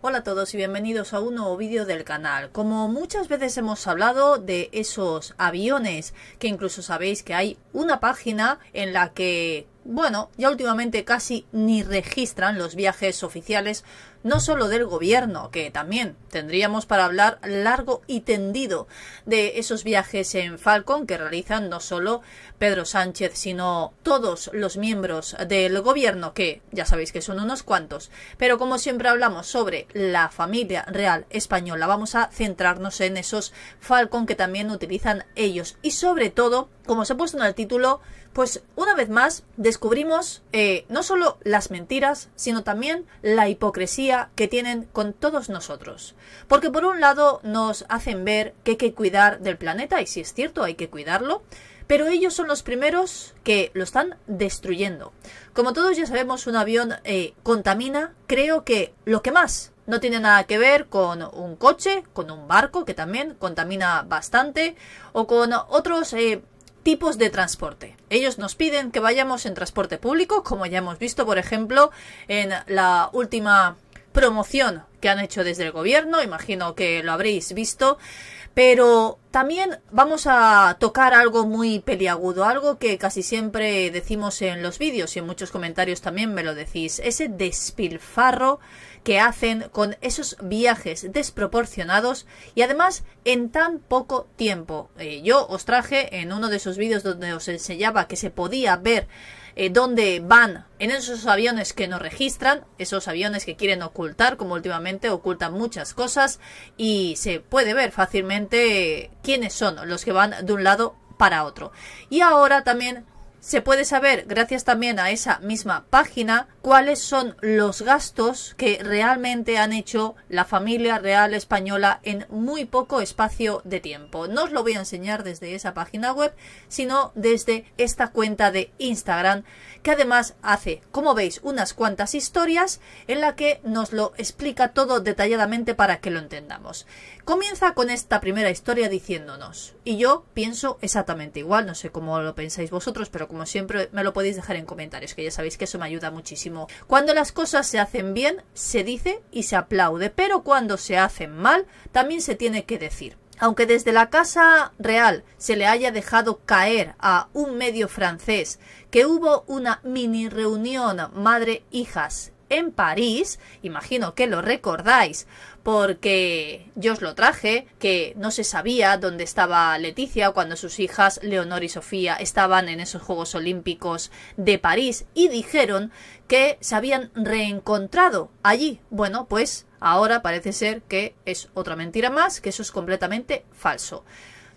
Hola a todos y bienvenidos a un nuevo vídeo del canal. Como muchas veces hemos hablado de esos aviones, que incluso sabéis que hay una página en la que bueno, ya últimamente casi ni registran los viajes oficiales no solo del gobierno, que también tendríamos para hablar largo y tendido de esos viajes en Falcon que realizan no solo Pedro Sánchez, sino todos los miembros del gobierno, que ya sabéis que son unos cuantos. Pero como siempre hablamos sobre la familia real española, vamos a centrarnos en esos Falcon que también utilizan ellos y sobre todo como se ha puesto en el título, pues una vez más descubrimos eh, no solo las mentiras, sino también la hipocresía que tienen con todos nosotros. Porque por un lado nos hacen ver que hay que cuidar del planeta, y si es cierto, hay que cuidarlo, pero ellos son los primeros que lo están destruyendo. Como todos ya sabemos, un avión eh, contamina, creo que lo que más no tiene nada que ver con un coche, con un barco, que también contamina bastante, o con otros eh, tipos de transporte. Ellos nos piden que vayamos en transporte público, como ya hemos visto, por ejemplo, en la última promoción que han hecho desde el gobierno, imagino que lo habréis visto, pero también vamos a tocar algo muy peliagudo, algo que casi siempre decimos en los vídeos y en muchos comentarios también me lo decís, ese despilfarro que hacen con esos viajes desproporcionados y además en tan poco tiempo. Eh, yo os traje en uno de esos vídeos donde os enseñaba que se podía ver eh, dónde van en esos aviones que no registran, esos aviones que quieren ocultar, como últimamente ocultan muchas cosas, y se puede ver fácilmente quiénes son los que van de un lado para otro. Y ahora también se puede saber, gracias también a esa misma página, cuáles son los gastos que realmente han hecho la familia real española en muy poco espacio de tiempo. No os lo voy a enseñar desde esa página web, sino desde esta cuenta de Instagram, que además hace, como veis, unas cuantas historias en la que nos lo explica todo detalladamente para que lo entendamos. Comienza con esta primera historia diciéndonos, y yo pienso exactamente igual, no sé cómo lo pensáis vosotros, pero como siempre me lo podéis dejar en comentarios, que ya sabéis que eso me ayuda muchísimo. Cuando las cosas se hacen bien, se dice y se aplaude, pero cuando se hacen mal, también se tiene que decir. Aunque desde la Casa Real se le haya dejado caer a un medio francés que hubo una mini reunión madre-hijas en París, imagino que lo recordáis, porque yo os lo traje, que no se sabía dónde estaba Leticia cuando sus hijas Leonor y Sofía estaban en esos Juegos Olímpicos de París y dijeron que se habían reencontrado allí. Bueno, pues ahora parece ser que es otra mentira más, que eso es completamente falso.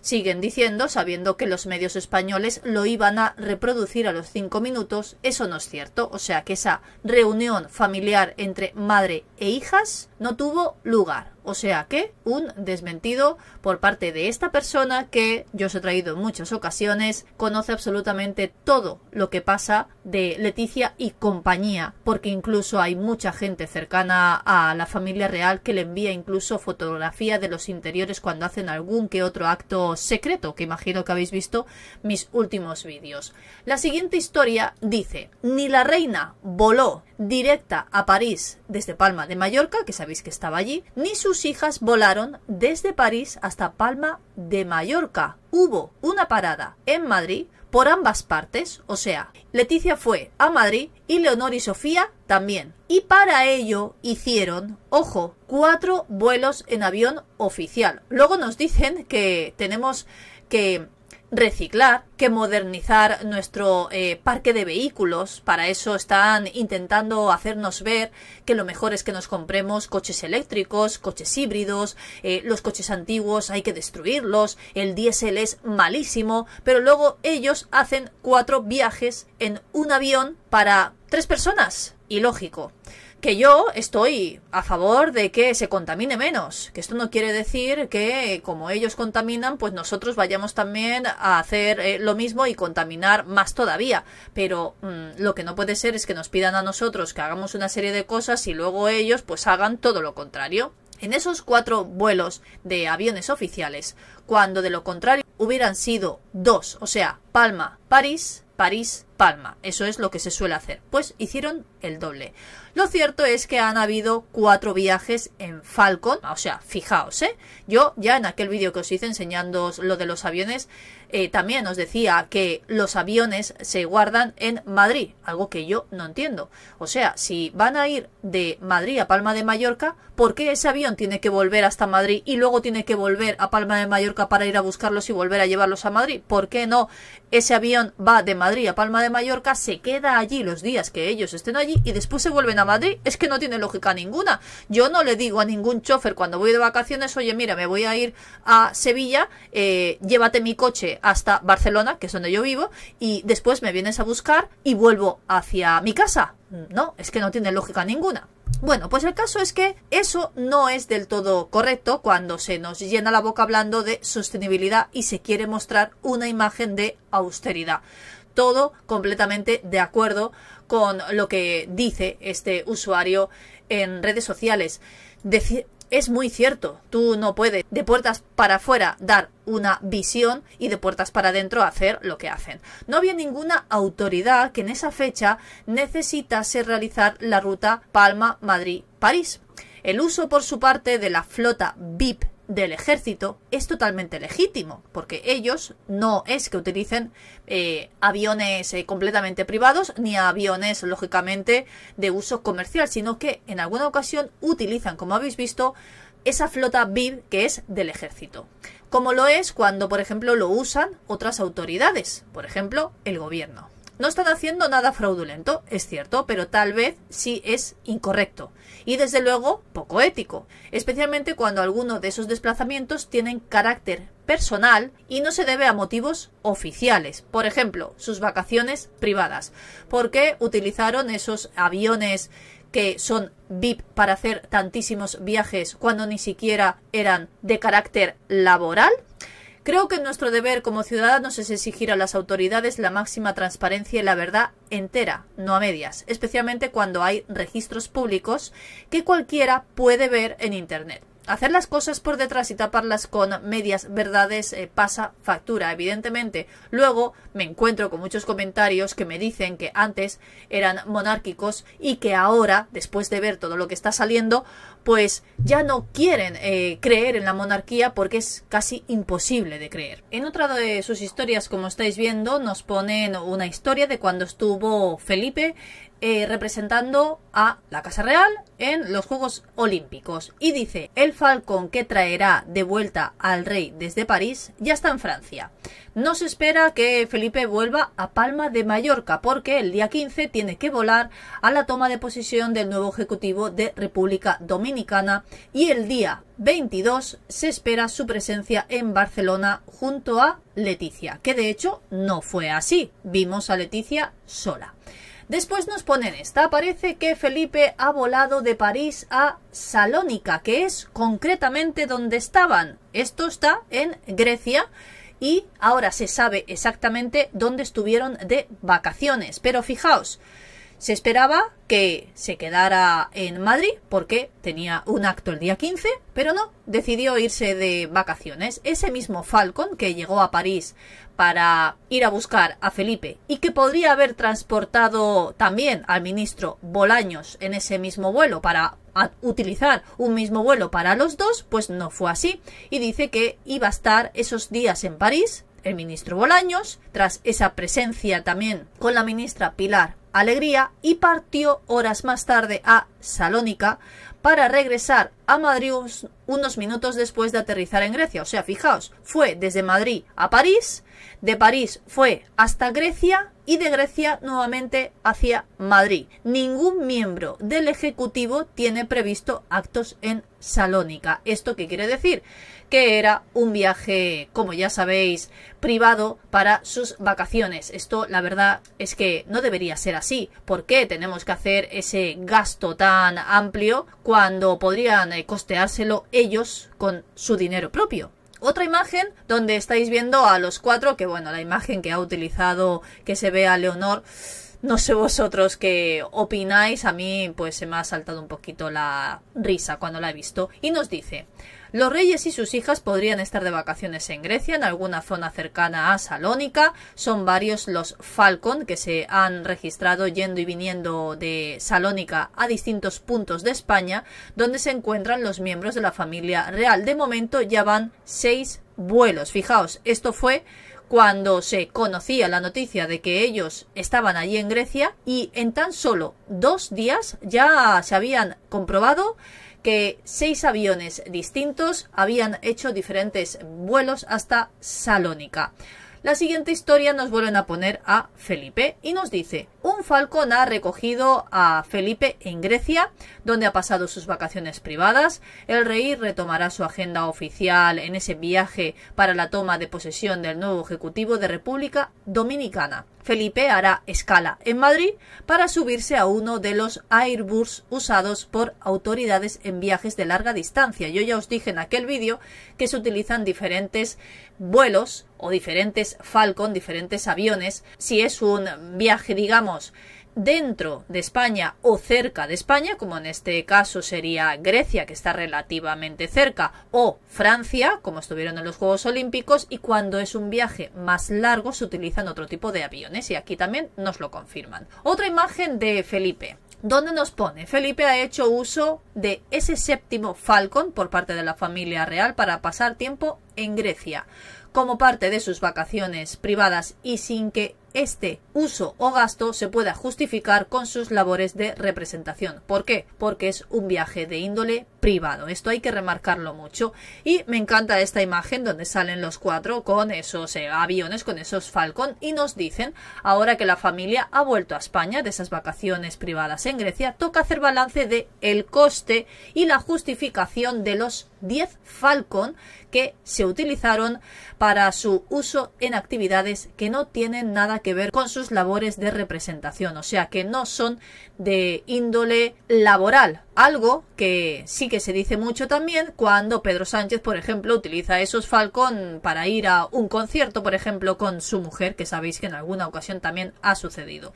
Siguen diciendo, sabiendo que los medios españoles lo iban a reproducir a los cinco minutos, eso no es cierto. O sea que esa reunión familiar entre madre e hijas no tuvo lugar. O sea que un desmentido por parte de esta persona que yo os he traído en muchas ocasiones, conoce absolutamente todo lo que pasa de Leticia y compañía, porque incluso hay mucha gente cercana a la familia real que le envía incluso fotografía de los interiores cuando hacen algún que otro acto secreto, que imagino que habéis visto mis últimos vídeos. La siguiente historia dice, ni la reina voló directa a París desde Palma de Mallorca, que sabéis que estaba allí, ni sus hijas volaron desde París hasta Palma de Mallorca. Hubo una parada en Madrid por ambas partes, o sea, Leticia fue a Madrid y Leonor y Sofía también. Y para ello hicieron, ojo, cuatro vuelos en avión oficial. Luego nos dicen que tenemos que reciclar, que modernizar nuestro eh, parque de vehículos. Para eso están intentando hacernos ver que lo mejor es que nos compremos coches eléctricos, coches híbridos, eh, los coches antiguos hay que destruirlos, el diésel es malísimo, pero luego ellos hacen cuatro viajes en un avión para tres personas. y lógico que yo estoy a favor de que se contamine menos, que esto no quiere decir que como ellos contaminan, pues nosotros vayamos también a hacer eh, lo mismo y contaminar más todavía. Pero mm, lo que no puede ser es que nos pidan a nosotros que hagamos una serie de cosas y luego ellos pues hagan todo lo contrario. En esos cuatro vuelos de aviones oficiales, cuando de lo contrario hubieran sido dos, o sea, Palma, París, París, palma. Eso es lo que se suele hacer. Pues hicieron el doble. Lo cierto es que han habido cuatro viajes en Falcon. O sea, fijaos, ¿eh? Yo ya en aquel vídeo que os hice enseñando lo de los aviones, eh, también os decía que los aviones se guardan en Madrid, algo que yo no entiendo. O sea, si van a ir de Madrid a Palma de Mallorca, ¿por qué ese avión tiene que volver hasta Madrid y luego tiene que volver a Palma de Mallorca para ir a buscarlos y volver a llevarlos a Madrid? ¿Por qué no ese avión va de Madrid a Palma de Mallorca se queda allí los días que ellos estén allí y después se vuelven a Madrid. Es que no tiene lógica ninguna. Yo no le digo a ningún chofer cuando voy de vacaciones, oye, mira, me voy a ir a Sevilla, eh, llévate mi coche hasta Barcelona, que es donde yo vivo, y después me vienes a buscar y vuelvo hacia mi casa. No, es que no tiene lógica ninguna. Bueno, pues el caso es que eso no es del todo correcto cuando se nos llena la boca hablando de sostenibilidad y se quiere mostrar una imagen de austeridad todo completamente de acuerdo con lo que dice este usuario en redes sociales. es muy cierto, tú no puedes de puertas para afuera dar una visión y de puertas para adentro hacer lo que hacen. No había ninguna autoridad que en esa fecha necesitase realizar la ruta Palma-Madrid-París. El uso por su parte de la flota VIP del ejército es totalmente legítimo, porque ellos no es que utilicen eh, aviones eh, completamente privados ni aviones, lógicamente, de uso comercial, sino que en alguna ocasión utilizan, como habéis visto, esa flota VIP que es del ejército, como lo es cuando, por ejemplo, lo usan otras autoridades, por ejemplo, el gobierno. No están haciendo nada fraudulento, es cierto, pero tal vez sí es incorrecto. Y desde luego poco ético, especialmente cuando alguno de esos desplazamientos tienen carácter personal y no se debe a motivos oficiales, por ejemplo, sus vacaciones privadas, porque utilizaron esos aviones que son VIP para hacer tantísimos viajes cuando ni siquiera eran de carácter laboral Creo que nuestro deber como ciudadanos es exigir a las autoridades la máxima transparencia y la verdad entera, no a medias, especialmente cuando hay registros públicos que cualquiera puede ver en Internet hacer las cosas por detrás y taparlas con medias verdades eh, pasa factura, evidentemente. Luego me encuentro con muchos comentarios que me dicen que antes eran monárquicos y que ahora, después de ver todo lo que está saliendo, pues ya no quieren eh, creer en la monarquía porque es casi imposible de creer. En otra de sus historias, como estáis viendo, nos ponen una historia de cuando estuvo Felipe eh, representando a la Casa Real en los Juegos Olímpicos. Y dice, el falcón que traerá de vuelta al rey desde París ya está en Francia. No se espera que Felipe vuelva a Palma de Mallorca porque el día 15 tiene que volar a la toma de posición del nuevo Ejecutivo de República Dominicana y el día 22 se espera su presencia en Barcelona junto a Leticia, que de hecho no fue así. Vimos a Leticia sola. Después nos ponen esta. Parece que Felipe ha volado de París a Salónica, que es concretamente donde estaban. Esto está en Grecia y ahora se sabe exactamente dónde estuvieron de vacaciones. Pero fijaos, se esperaba que se quedara en Madrid porque tenía un acto el día 15, pero no, decidió irse de vacaciones. Ese mismo Falcon que llegó a París para ir a buscar a Felipe y que podría haber transportado también al ministro Bolaños en ese mismo vuelo para utilizar un mismo vuelo para los dos, pues no fue así y dice que iba a estar esos días en París el ministro Bolaños, tras esa presencia también con la ministra Pilar Alegría y partió horas más tarde a Salónica para regresar a Madrid unos minutos después de aterrizar en Grecia. O sea, fijaos, fue desde Madrid a París, de París fue hasta Grecia y de Grecia nuevamente hacia Madrid. Ningún miembro del Ejecutivo tiene previsto actos en Salónica. ¿Esto qué quiere decir? que era un viaje, como ya sabéis, privado para sus vacaciones. Esto, la verdad, es que no debería ser así. ¿Por qué tenemos que hacer ese gasto tan amplio cuando podrían eh, costeárselo ellos con su dinero propio? otra imagen donde estáis viendo a los cuatro, que bueno, la imagen que ha utilizado, que se ve a Leonor, no sé vosotros qué opináis, a mí pues se me ha saltado un poquito la risa cuando la he visto, y nos dice, los reyes y sus hijas podrían estar de vacaciones en Grecia, en alguna zona cercana a Salónica. Son varios los Falcon que se han registrado yendo y viniendo de Salónica a distintos puntos de España, donde se encuentran los miembros de la familia real. De momento ya van seis vuelos. Fijaos, esto fue cuando se conocía la noticia de que ellos estaban allí en Grecia y en tan solo dos días ya se habían comprobado que seis aviones distintos habían hecho diferentes vuelos hasta Salónica. La siguiente historia nos vuelven a poner a Felipe y nos dice, un falcón ha recogido a Felipe en Grecia, donde ha pasado sus vacaciones privadas. El rey retomará su agenda oficial en ese viaje para la toma de posesión del nuevo Ejecutivo de República Dominicana. Felipe hará escala en Madrid para subirse a uno de los Airbus usados por autoridades en viajes de larga distancia. Yo ya os dije en aquel vídeo que se utilizan diferentes vuelos o diferentes Falcon, diferentes aviones, si es un viaje, digamos, dentro de España o cerca de España, como en este caso sería Grecia, que está relativamente cerca, o Francia, como estuvieron en los Juegos Olímpicos, y cuando es un viaje más largo se utilizan otro tipo de aviones, y aquí también nos lo confirman. Otra imagen de Felipe donde nos pone Felipe ha hecho uso de ese séptimo Falcon por parte de la familia real para pasar tiempo en Grecia. Como parte de sus vacaciones privadas y sin que este uso o gasto se pueda justificar con sus labores de representación. ¿Por qué? Porque es un viaje de índole privado. Esto hay que remarcarlo mucho. Y me encanta esta imagen donde salen los cuatro con esos eh, aviones, con esos Falcon, y nos dicen, ahora que la familia ha vuelto a España de esas vacaciones privadas en Grecia, toca hacer balance de el coste y la justificación de los 10 Falcon que se utilizaron para su uso en actividades que no tienen nada que ver con sus labores de representación, o sea que no son de índole laboral, algo que sí que se dice mucho también cuando Pedro Sánchez, por ejemplo, utiliza esos falcón para ir a un concierto, por ejemplo, con su mujer, que sabéis que en alguna ocasión también ha sucedido.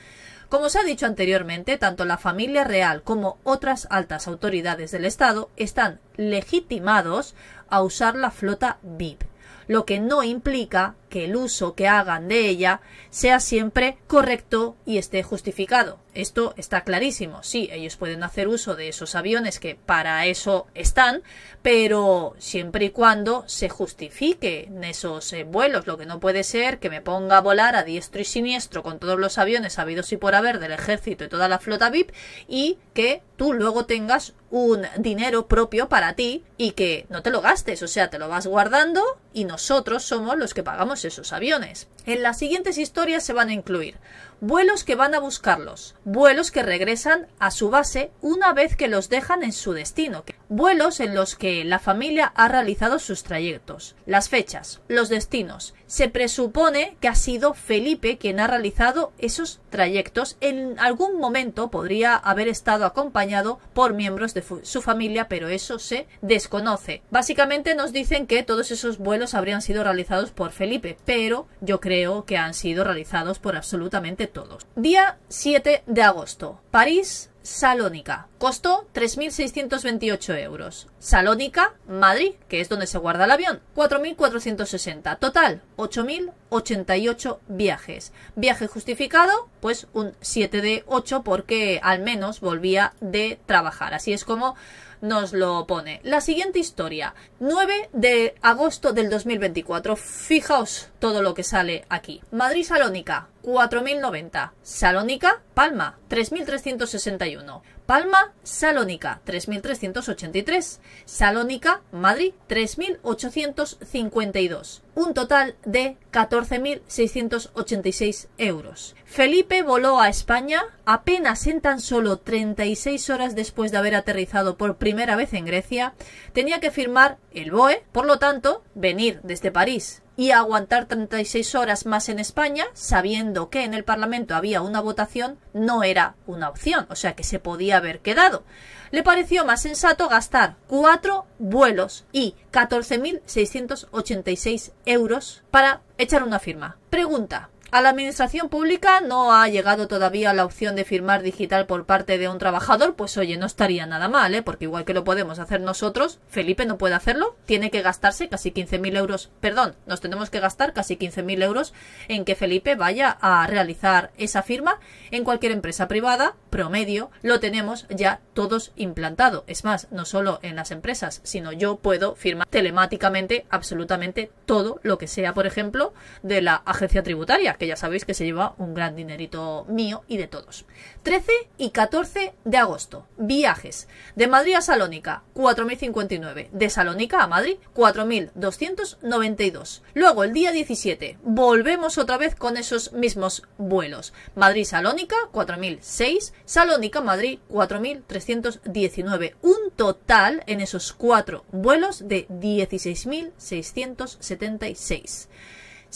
Como se ha dicho anteriormente, tanto la familia real como otras altas autoridades del Estado están legitimados a usar la flota VIP, lo que no implica que el uso que hagan de ella sea siempre correcto y esté justificado. Esto está clarísimo. Sí, ellos pueden hacer uso de esos aviones que para eso están, pero siempre y cuando se en esos eh, vuelos. Lo que no puede ser que me ponga a volar a diestro y siniestro con todos los aviones habidos y por haber del ejército y toda la flota VIP y que tú luego tengas un dinero propio para ti y que no te lo gastes. O sea, te lo vas guardando y nosotros somos los que pagamos esos aviones. En las siguientes historias se van a incluir vuelos que van a buscarlos, vuelos que regresan a su base una vez que los dejan en su destino, vuelos en los que la familia ha realizado sus trayectos, las fechas, los destinos. Se presupone que ha sido Felipe quien ha realizado esos trayectos. En algún momento podría haber estado acompañado por miembros de su familia, pero eso se desconoce. Básicamente nos dicen que todos esos vuelos habrían sido realizados por Felipe, pero yo creo que han sido realizados por absolutamente todos. Día 7 de agosto, París, Salónica. Costó 3.628 euros. Salónica, Madrid, que es donde se guarda el avión, 4.460. Total, 8.088 viajes. Viaje justificado, pues un 7 de 8 porque al menos volvía de trabajar. Así es como nos lo pone. La siguiente historia, 9 de agosto del 2024. Fijaos todo lo que sale aquí. Madrid Salónica, 4.090. Salónica, Palma, 3.361. Palma, Salónica, 3.383. Salónica, Madrid, 3.852. Un total de 14.686 euros. Felipe voló a España apenas en tan solo 36 horas después de haber aterrizado por primera vez en Grecia. Tenía que firmar el BOE, por lo tanto, venir desde París y aguantar 36 horas más en España, sabiendo que en el Parlamento había una votación, no era una opción, o sea que se podía haber quedado. Le pareció más sensato gastar cuatro vuelos y 14.686 euros para echar una firma. Pregunta, a la administración pública no ha llegado todavía la opción de firmar digital por parte de un trabajador, pues oye, no estaría nada mal, ¿eh? porque igual que lo podemos hacer nosotros, Felipe no puede hacerlo, tiene que gastarse casi 15.000 euros, perdón, nos tenemos que gastar casi 15.000 euros en que Felipe vaya a realizar esa firma en cualquier empresa privada, promedio, lo tenemos ya todos implantado. Es más, no solo en las empresas, sino yo puedo firmar telemáticamente absolutamente todo lo que sea, por ejemplo, de la agencia tributaria que ya sabéis que se lleva un gran dinerito mío y de todos. 13 y 14 de agosto, viajes. De Madrid a Salónica, 4.059. De Salónica a Madrid, 4.292. Luego, el día 17, volvemos otra vez con esos mismos vuelos. Madrid-Salónica, 4.006. Salónica-Madrid, 4.319. Un total en esos cuatro vuelos de 16.676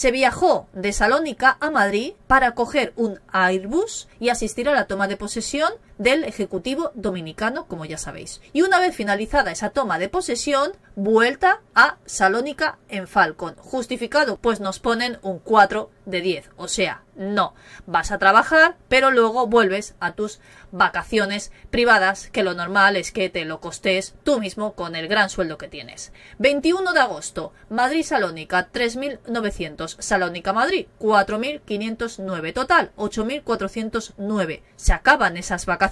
se viajó de Salónica a Madrid para coger un Airbus y asistir a la toma de posesión del Ejecutivo Dominicano, como ya sabéis. Y una vez finalizada esa toma de posesión, vuelta a Salónica en Falcon. Justificado, pues nos ponen un 4 de 10. O sea, no, vas a trabajar, pero luego vuelves a tus vacaciones privadas, que lo normal es que te lo costes tú mismo con el gran sueldo que tienes. 21 de agosto, Madrid-Salónica, 3.900. Salónica-Madrid, 4.509. Total, 8.409. Se acaban esas vacaciones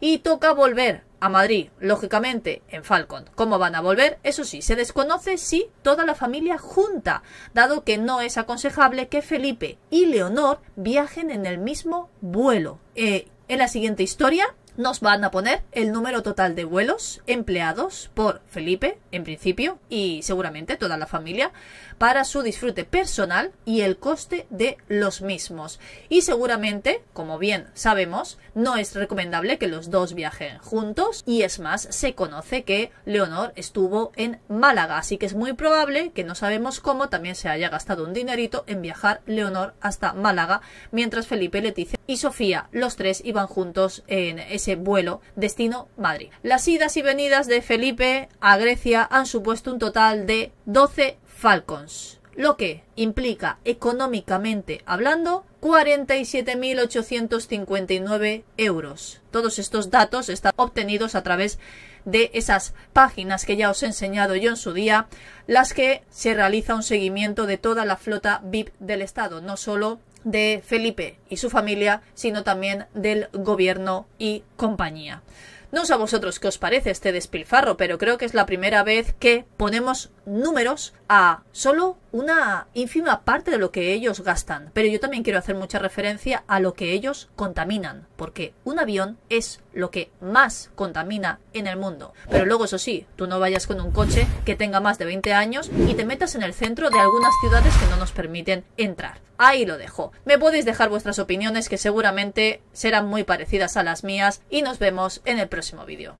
y toca volver a Madrid, lógicamente, en Falcon. ¿Cómo van a volver? Eso sí, se desconoce si toda la familia junta, dado que no es aconsejable que Felipe y Leonor viajen en el mismo vuelo. Eh, en la siguiente historia nos van a poner el número total de vuelos empleados por Felipe, en principio, y seguramente toda la familia, para su disfrute personal y el coste de los mismos. Y seguramente, como bien sabemos, no es recomendable que los dos viajen juntos, y es más, se conoce que Leonor estuvo en Málaga, así que es muy probable que no sabemos cómo también se haya gastado un dinerito en viajar Leonor hasta Málaga, mientras Felipe le dice y Sofía. Los tres iban juntos en ese vuelo destino Madrid. Las idas y venidas de Felipe a Grecia han supuesto un total de 12 Falcons, lo que implica económicamente hablando 47.859 euros. Todos estos datos están obtenidos a través de esas páginas que ya os he enseñado yo en su día, las que se realiza un seguimiento de toda la flota VIP del Estado, no solo de Felipe y su familia, sino también del gobierno y compañía. No sé a vosotros qué os parece este despilfarro, pero creo que es la primera vez que ponemos números a solo una ínfima parte de lo que ellos gastan. Pero yo también quiero hacer mucha referencia a lo que ellos contaminan, porque un avión es lo que más contamina en el mundo. Pero luego, eso sí, tú no vayas con un coche que tenga más de 20 años y te metas en el centro de algunas ciudades que no nos permiten entrar. Ahí lo dejo. Me podéis dejar vuestras opiniones que seguramente serán muy parecidas a las mías y nos vemos en el próximo vídeo.